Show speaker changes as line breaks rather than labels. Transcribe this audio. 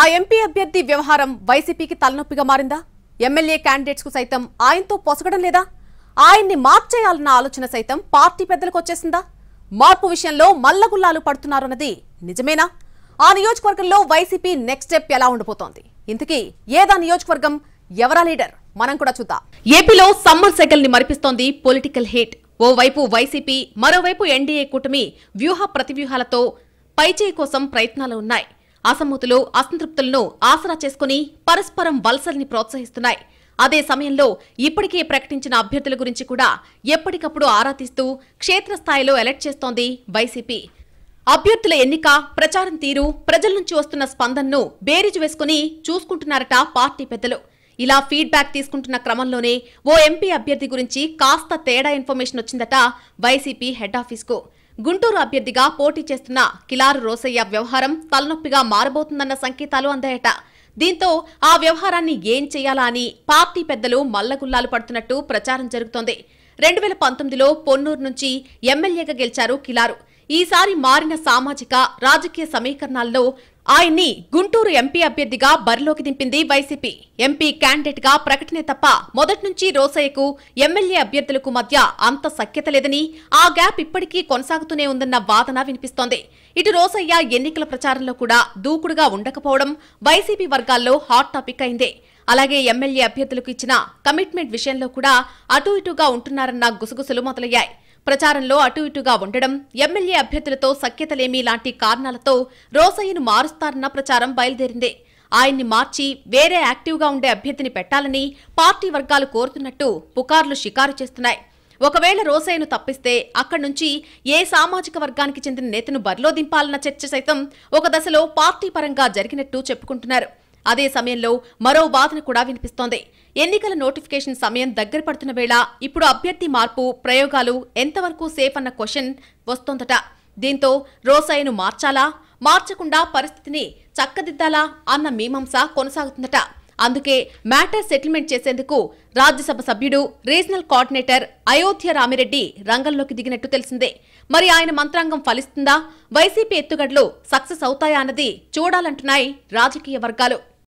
ఆ ఎంపీ అభ్యర్థి వ్యవహారం వైసీపీకి తలనొప్పిగా మారిందా ఎమ్మెల్యే క్యాండిడేట్స్ కు సైతం ఆయనతో పొసగడం లేదా ఆయన్ని మార్చేయాలన్న ఆలోచన సైతం పార్టీ పెద్దలకు వచ్చేసిందా మార్పు విషయంలో మల్లగుల్లాలు పడుతున్నారన్నది నిజమేనా ఆ నియోజకవర్గంలో వైసీపీ నెక్స్ట్ స్టెప్ ఎలా ఉండబోతోంది ఇంతకీ ఏదా నియోజకవర్గం ఎవరా లీడర్ మనం కూడా చూద్దాం ఏపీలో సమ్మర్ సైకిల్ ని మరిపిస్తోంది పొలిటికల్ హీట్ ఓవైపు వైసీపీ మరోవైపు ఎన్డీఏ కూటమి వ్యూహ ప్రతివ్యూహాలతో పైచేయి కోసం ప్రయత్నాలు ఉన్నాయి అసమ్మతులు అసంతృప్తులను ఆసరా చేసుకుని పరస్పరం వలసల్ని ప్రోత్సహిస్తున్నాయి అదే సమయంలో ఇప్పటికే ప్రకటించిన అభ్యర్థుల గురించి కూడా ఎప్పటికప్పుడు ఆరా తీస్తూ క్షేత్రస్థాయిలో ఎలెక్ట్ చేస్తోంది వైసీపీ అభ్యర్థుల ఎన్నిక ప్రచారం తీరు ప్రజల నుంచి వస్తున్న స్పందనను బేరీజు వేసుకుని చూసుకుంటున్నారట పార్టీ పెద్దలు ఇలా ఫీడ్బ్యాక్ తీసుకుంటున్న క్రమంలోనే ఓ ఎంపీ అభ్యర్థి గురించి కాస్త తేడా ఇన్ఫర్మేషన్ వచ్చిందట వైసీపీ హెడ్ ఆఫీస్కు గుంటూరు అభ్యర్థిగా పోటీ చేస్తున్న కిలారు రోసయ్య వ్యవహారం తలనొప్పిగా మారబోతుందన్న సంకేతాలు అందాయట దీంతో ఆ వ్యవహారాన్ని ఏం చేయాలా అని పార్టీ పెద్దలు మల్లగుల్లాలు పడుతున్నట్టు ప్రచారం జరుగుతోంది రెండు వేల పంతొమ్మిదిలో పొన్నూరు నుంచి ఎమ్మెల్యేగా గెలిచారు కిలారు ఈసారి మారిన సామాజిక రాజకీయ సమీకరణాల్లో ఆయన్ని గుంటూరు ఎంపీ అభ్యర్థిగా బరిలోకి దింపింది వైసీపీ ఎంపీ క్యాండిడేట్ గా ప్రకటనే తప్ప మొదటి నుంచి రోసయ్యకు ఎమ్మెల్యే అభ్యర్థులకు మధ్య అంత సఖ్యత లేదని ఆ గ్యాప్ ఇప్పటికీ కొనసాగుతూనే ఉందన్న వాదన వినిపిస్తోంది ఇటు రోసయ్య ఎన్నికల ప్రచారంలో కూడా దూకుడుగా ఉండకపోవడం వైసీపీ వర్గాల్లో హాట్ టాపిక్ అయిందే అలాగే ఎమ్మెల్యే అభ్యర్థులకు ఇచ్చిన కమిట్మెంట్ విషయంలో కూడా అటు ఇటుగా ఉంటున్నారన్న గుసగుసలు మొదలయ్యాయి ప్రచారంలో అటు ఇటుగా ఉండడం ఎమ్మెల్యే అభ్యర్థులతో సఖ్యతలేమి లాంటి కారణాలతో రోసయ్యను మారుస్తారన్న ప్రచారం బయలుదేరిందే ఆయన్ని మార్చి వేరే యాక్టివ్గా ఉండే అభ్యర్థిని పెట్టాలని పార్టీ వర్గాలు కోరుతున్నట్టు పుకార్లు షికారు చేస్తున్నాయి ఒకవేళ రోసయ్యను తప్పిస్తే అక్కడి నుంచి ఏ సామాజిక వర్గానికి చెందిన నేతను బరిలో దింపాలన్న చర్చ సైతం ఒక దశలో పార్టీ పరంగా జరిగినట్టు చెప్పుకుంటున్నారు అదే సమయంలో మరో వాదన కూడా వినిపిస్తోంది ఎన్నికల నోటిఫికేషన్ సమయం దగ్గర పడుతున్న వేళ ఇప్పుడు అభ్యర్థి మార్పు ప్రయోగాలు ఎంతవరకు సేఫ్ అన్న క్వశ్చన్ వస్తోందట దీంతో రోసయ్యను మార్చాలా మార్చకుండా పరిస్థితిని చక్కదిద్దాలా అన్న మీమాంస కొనసాగుతుందట అందుకే మ్యాటర్ సెటిల్మెంట్ చేసేందుకు రాజ్యసభ సభ్యుడు రీజనల్ కోఆర్డినేటర్ అయోధ్య రామిరెడ్డి రంగంలోకి దిగినట్టు తెలిసిందే మరి ఆయన మంత్రాంగం ఫలిస్తుందా వైసీపీ ఎత్తుగడలు సక్సెస్ అవుతాయా అన్నది చూడాలంటున్నాయి రాజకీయ వర్గాలు